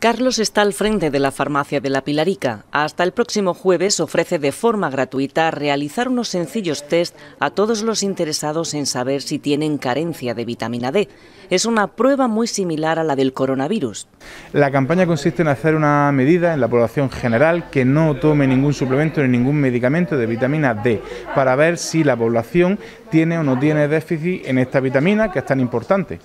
Carlos está al frente de la farmacia de La Pilarica. Hasta el próximo jueves ofrece de forma gratuita realizar unos sencillos test a todos los interesados en saber si tienen carencia de vitamina D. Es una prueba muy similar a la del coronavirus. La campaña consiste en hacer una medida en la población general que no tome ningún suplemento ni ningún medicamento de vitamina D para ver si la población tiene o no tiene déficit en esta vitamina que es tan importante.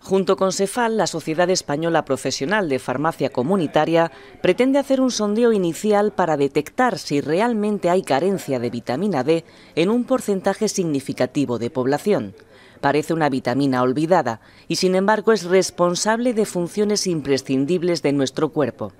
Junto con Cefal, la Sociedad Española Profesional de Farmacia Comunitaria pretende hacer un sondeo inicial para detectar si realmente hay carencia de vitamina D en un porcentaje significativo de población. Parece una vitamina olvidada y sin embargo es responsable de funciones imprescindibles de nuestro cuerpo.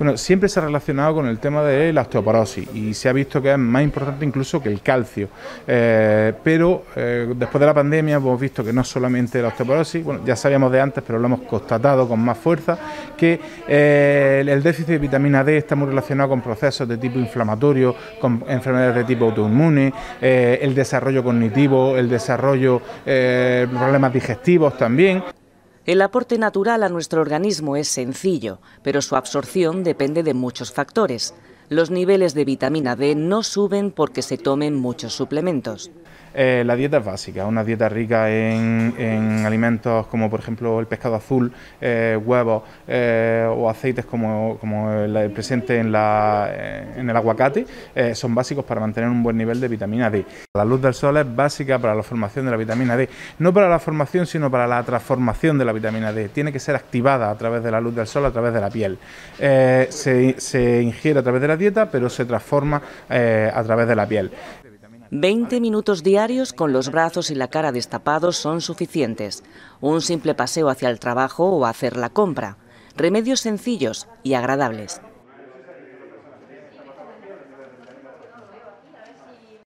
Bueno, siempre se ha relacionado con el tema de la osteoporosis y se ha visto que es más importante incluso que el calcio. Eh, pero eh, después de la pandemia hemos visto que no solamente la osteoporosis, bueno, ya sabíamos de antes, pero lo hemos constatado con más fuerza, que eh, el déficit de vitamina D está muy relacionado con procesos de tipo inflamatorio, con enfermedades de tipo autoinmune, el desarrollo cognitivo, el desarrollo, problemas digestivos también. El aporte natural a nuestro organismo es sencillo, pero su absorción depende de muchos factores los niveles de vitamina D no suben porque se tomen muchos suplementos. Eh, la dieta es básica, una dieta rica en, alimentos como por ejemplo el pescado azul, eh, huevos eh, o aceites como, el presente en, en el aguacate, son básicos para mantener un buen nivel de vitamina D. La luz del sol es básica para la formación de la vitamina D, no para la formación sino para la transformación de la vitamina D. Tiene que ser activada a través de la luz del sol, a través de la piel. se, se ingiere a través de la dieta, pero se transforma eh, a través de la piel. 20 minutos diarios con los brazos y la cara destapados son suficientes. Un simple paseo hacia el trabajo o hacer la compra. Remedios sencillos y agradables.